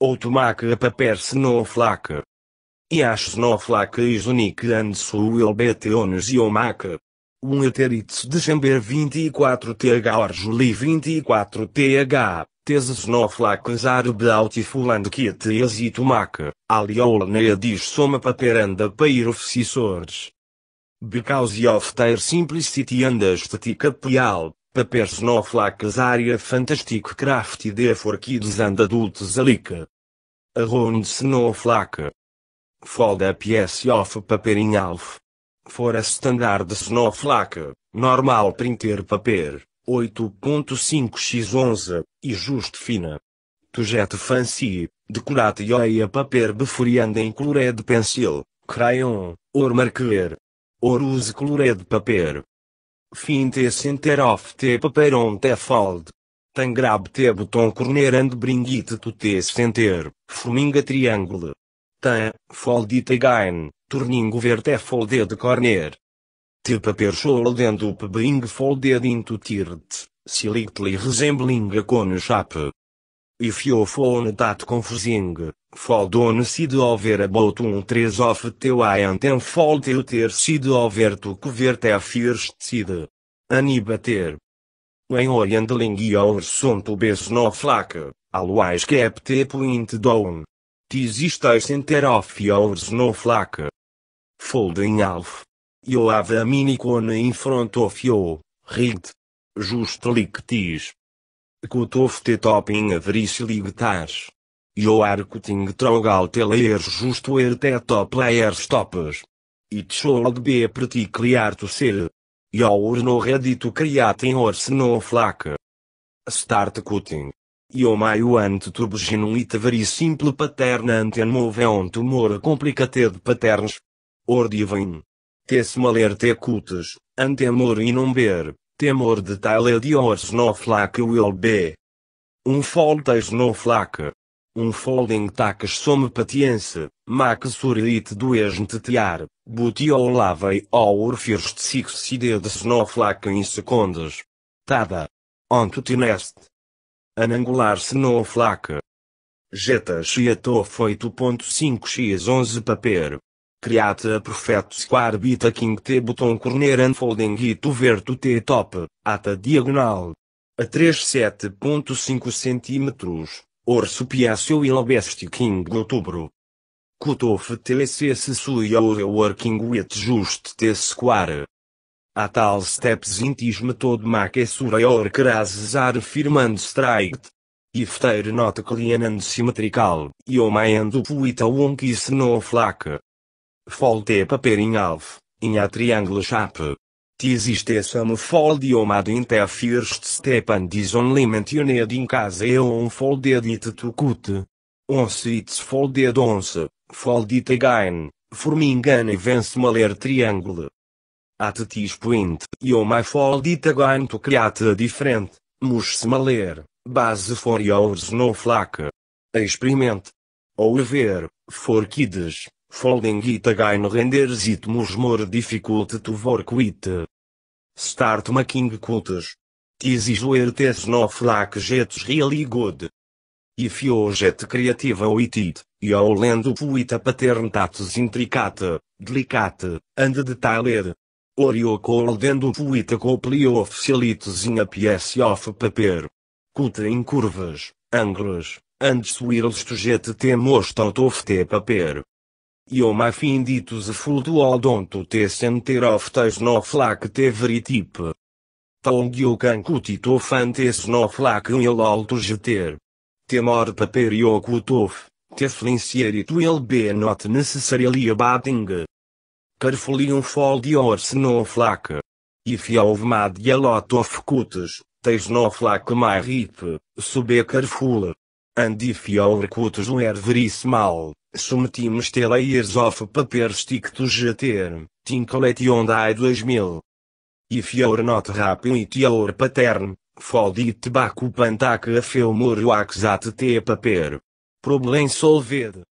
Outro mac a paper snowflake. E a snowflake is unique and so will be onus e o mac. Um de December 24 th or July 24 th. Tes snowflakes are beautiful and kit is it mac. Aliolnea diz soma paper and pair of scissors. Because of their simplicity and aesthetic appeal, Paper Snowflakes Area Fantastic Crafty de for Kids and Adults Alike. Around Snowflake. Fold a piece of paper in half. For a standard Snowflake, normal printer paper, 8.5x11, e just fina. To jet fancy, decorate oia paper befuriando em colored pencil, crayon, or marker. Or use colored paper. Finte center of te paper on te fold. Tem grab te button corner and bring it to te center, forming a triangle. Tem, fold it again, turning over te folded corner. Te paper should end up being folded into tirt, slightly resembling a cone shape. If your phone that confusing, Fall dono sido over boat um 3 of teu antem fall teu ter sido over tu cover te first side. Anibater. Em oriendeling e our son tu bes no flaca, aluais cap te point down. Tis istais center of yours no flaca. Folding alf. Eu have a minicone in front of you, rigged. Just like tis. Cut off te topping a verisselig tash. E o cutting through all the er justo er te the top layer stops. It should be pretty clear to see. You're no ready to or your snowflake. Start cutting. E o maio ante begin with very simple pattern and then move on to more complicated patterns. Or maler Te cutes ante amor e não ber, temor de more de or snowflake will be. Um fold snowflake um folding taques some patience, max do duesnte tiar, buti ou lavei ou first six sided snowflake in secondes. Tada. Onto tineste. Anangular snowflake. Jeta chiato feito ponto 5x11 paper. Criate a perfecto square bita king t botão corner unfolding e tu verto te top, ata diagonal. A 37.5 cm e Orsupiacio ilobestiking outubro. Cutof telecs sui working with just t square. A tal steps intis metod mac esura or crases are firmand striked. If there not clean and symmetrical, io mind puita unc is no flac. Folte paper in half, in a triangle shape. Existe some fold in the first step and is only mentioned in case é unfolded it to cut. Once it's folded once, fold it again, forming an even smaller triangle. At this point, you may fold it again to create a different, much smaller, base for your snowflake. Experiment. ver, for kids. Folding it again renders it much more difficult to work with. Start making cuts. This is where test no flak gets really good. If you get creative with it, you'll end up with a pattern that's intricate, delicate, and detailed. Or you could end up with a couple of slides in a piece of paper. Cut in curvas, angles, and swirls to get the most out of the paper. Iomafinditus fulduodonto tessenteroftes noflac teveritip. Tongiocancutitofantes noflac ilolto geter. Temor paperiocutof, teflincierito il be not necessarily abating. Carfolium foliors noflac. If yovmad yelot of cutes, tes noflac my rip, carful anti-fiorcutos ler verismal, submetimos te layers of paper stick to jeter, tincolation dai 2000. If you're not happy with your pattern, fold it back up and take a few more wax at paper. Problem solved.